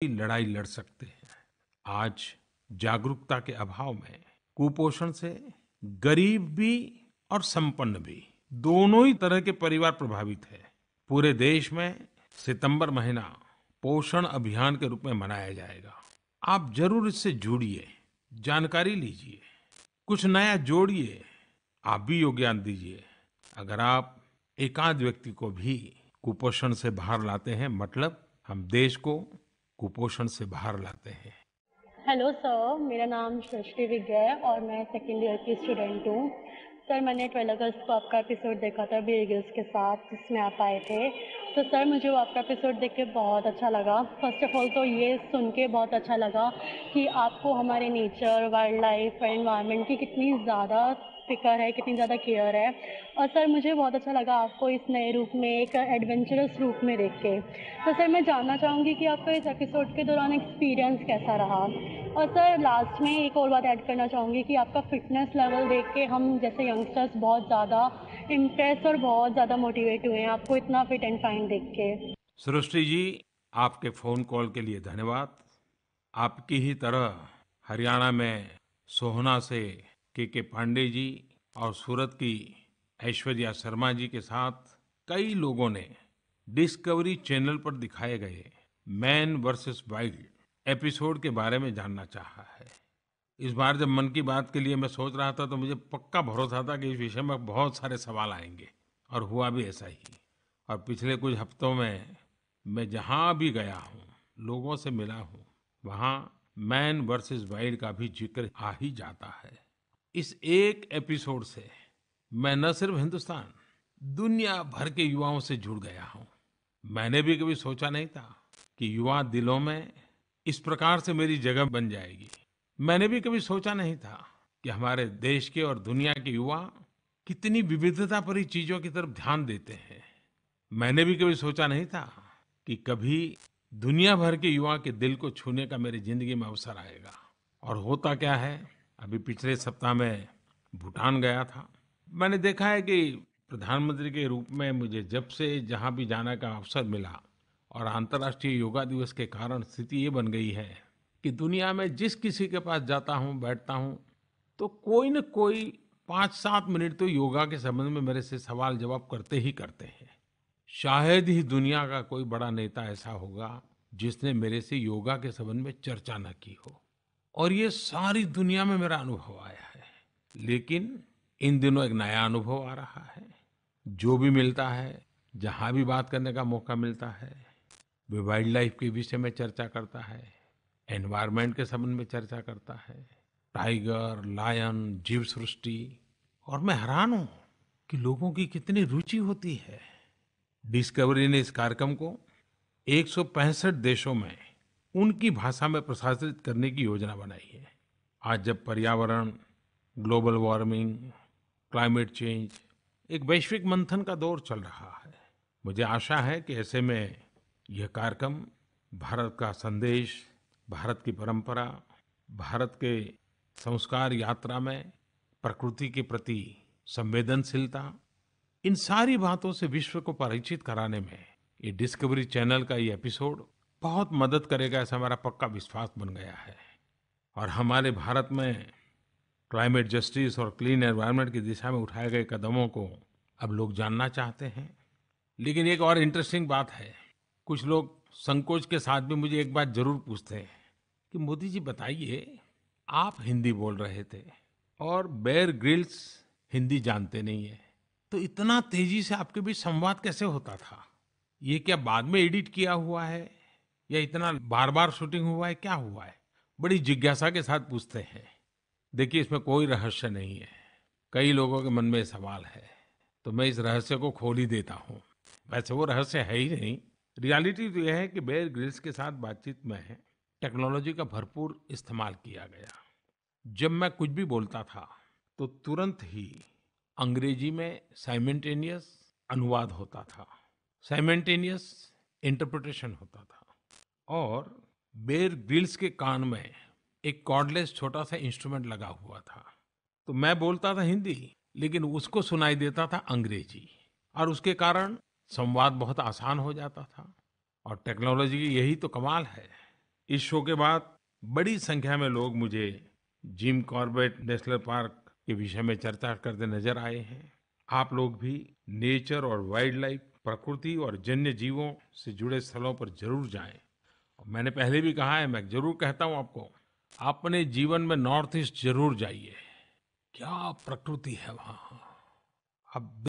की लड़ाई लड़ सकते हैं आज जागरूकता के अभाव में कुपोषण से गरीब भी और संपन्न भी दोनों ही तरह के परिवार प्रभावित है पूरे देश में सितंबर महीना पोषण अभियान के रूप में मनाया जाएगा आप जरूर इससे जुड़िए जानकारी लीजिए कुछ नया जोड़िए आप भी योगदान दीजिए अगर आप एकाध व्यक्ति को भी कुपोषण से बाहर लाते हैं मतलब हम देश को कुपोषण से बाहर लाते हैं हेलो सर मेरा नाम सृष्टि विज्ञा है और मैं सेकेंड ईयर की स्टूडेंट हूँ सर मैंने ट्वेल्व अगस्त को आपका एपिसोड देखा था बी के साथ जिसमें आप आए थे तो सर मुझे वो आपका एपिसोड देख के बहुत अच्छा लगा फर्स्ट ऑफ ऑल तो ये सुन के बहुत अच्छा लगा कि आपको हमारे नेचर वाइल्ड लाइफ और इन्वायरमेंट की कितनी ज़्यादा फिकर है कितनी ज़्यादा केयर है और सर मुझे बहुत अच्छा लगा आपको इस नए रूप में एक एडवेंचरस रूप में देख के तो सर मैं जानना चाहूँगी कि आपका इस एपिसोड के दौरान एक्सपीरियंस कैसा रहा और सर लास्ट में एक और बात ऐड करना चाहूँगी कि आपका फिटनेस लेवल देख के हम जैसे यंगस्टर्स बहुत ज़्यादा इम्प्रेस और बहुत ज़्यादा मोटिवेट हुए हैं आपको इतना फिट एंड फाइन देख के सृष्टि जी आपके फ़ोन कॉल के लिए धन्यवाद आपकी ही तरह हरियाणा में सोहना से के के पांडे जी और सूरत की ऐश्वर्या शर्मा जी के साथ कई लोगों ने डिस्कवरी चैनल पर दिखाए गए मैन वर्सेस वाइल्ड एपिसोड के बारे में जानना चाहा है इस बार जब मन की बात के लिए मैं सोच रहा था तो मुझे पक्का भरोसा था कि इस विषय में बहुत सारे सवाल आएंगे और हुआ भी ऐसा ही और पिछले कुछ हफ्तों में मैं जहाँ भी गया हूँ लोगों से मिला हूँ वहाँ मैन वर्सेस वाइल्ड का भी जिक्र आ ही जाता है इस एक एपिसोड से मैं न सिर्फ हिंदुस्तान दुनिया भर के युवाओं से जुड़ गया हूँ मैंने भी कभी सोचा नहीं था कि युवा दिलों में इस प्रकार से मेरी जगह बन जाएगी मैंने भी कभी सोचा नहीं था कि हमारे देश के और दुनिया के युवा कितनी विविधता भरी चीजों की तरफ ध्यान देते हैं मैंने भी कभी सोचा नहीं था कि कभी दुनिया भर के युवा के दिल को छूने का मेरी जिंदगी में अवसर आएगा और होता क्या है अभी पिछले सप्ताह में भूटान गया था मैंने देखा है कि प्रधानमंत्री के रूप में मुझे जब से जहां भी जाने का अवसर मिला और अंतर्राष्ट्रीय योगा दिवस के कारण स्थिति ये बन गई है कि दुनिया में जिस किसी के पास जाता हूँ बैठता हूँ तो कोई न कोई पाँच सात मिनट तो योगा के संबंध में मेरे से सवाल जवाब करते ही करते हैं शायद ही दुनिया का कोई बड़ा नेता ऐसा होगा जिसने मेरे से योगा के संबंध में चर्चा न की हो और ये सारी दुनिया में मेरा अनुभव आया है लेकिन इन दिनों एक नया अनुभव आ रहा है जो भी मिलता है जहाँ भी बात करने का मौका मिलता है वे वाइल्ड लाइफ के विषय में चर्चा करता है एनवायरमेंट के संबंध में चर्चा करता है टाइगर लायन जीव सृष्टि और मैं हैरान हूँ कि लोगों की कितनी रुचि होती है डिस्कवरी ने इस कार्यक्रम को एक देशों में उनकी भाषा में प्रसारित करने की योजना बनाई है आज जब पर्यावरण ग्लोबल वार्मिंग क्लाइमेट चेंज एक वैश्विक मंथन का दौर चल रहा है मुझे आशा है कि ऐसे में यह कार्यक्रम भारत का संदेश भारत की परंपरा भारत के संस्कार यात्रा में प्रकृति के प्रति संवेदनशीलता इन सारी बातों से विश्व को परिचित कराने में ये डिस्कवरी चैनल का ये एपिसोड बहुत मदद करेगा ऐसा हमारा पक्का विश्वास बन गया है और हमारे भारत में क्लाइमेट जस्टिस और क्लीन एनवायरनमेंट की दिशा में उठाए गए कदमों को अब लोग जानना चाहते हैं लेकिन एक और इंटरेस्टिंग बात है कुछ लोग संकोच के साथ भी मुझे एक बात जरूर पूछते हैं कि मोदी जी बताइए आप हिंदी बोल रहे थे और बेयर ग्रिल्स हिंदी जानते नहीं है तो इतना तेजी से आपके बीच संवाद कैसे होता था ये क्या बाद में एडिट किया हुआ है या इतना बार बार शूटिंग हुआ है क्या हुआ है बड़ी जिज्ञासा के साथ पूछते हैं देखिए इसमें कोई रहस्य नहीं है कई लोगों के मन में सवाल है तो मैं इस रहस्य को खोल ही देता हूँ वैसे वो रहस्य है ही नहीं रियलिटी तो यह है कि बेयर ग्रिल्स के साथ बातचीत में टेक्नोलॉजी का भरपूर इस्तेमाल किया गया जब मैं कुछ भी बोलता था तो तुरंत ही अंग्रेजी में साइमेंटेनियस अनुवाद होता था साइमेंटेनियस इंटरप्रिटेशन होता था और बेयर ग्रिल्स के कान में एक कॉर्डलेस छोटा सा इंस्ट्रूमेंट लगा हुआ था तो मैं बोलता था हिंदी लेकिन उसको सुनाई देता था अंग्रेजी और उसके कारण संवाद बहुत आसान हो जाता था और टेक्नोलॉजी की यही तो कमाल है इस शो के बाद बड़ी संख्या में लोग मुझे जिम कॉर्बेट नेशनल पार्क के विषय में चर्चा करते नजर आए हैं आप लोग भी नेचर और वाइल्ड लाइफ प्रकृति और जन्य जीवों से जुड़े स्थलों पर जरूर जाएं। मैंने पहले भी कहा है मैं जरूर कहता हूं आपको अपने जीवन में नॉर्थ ईस्ट जरूर जाइए क्या प्रकृति है वहाँ आप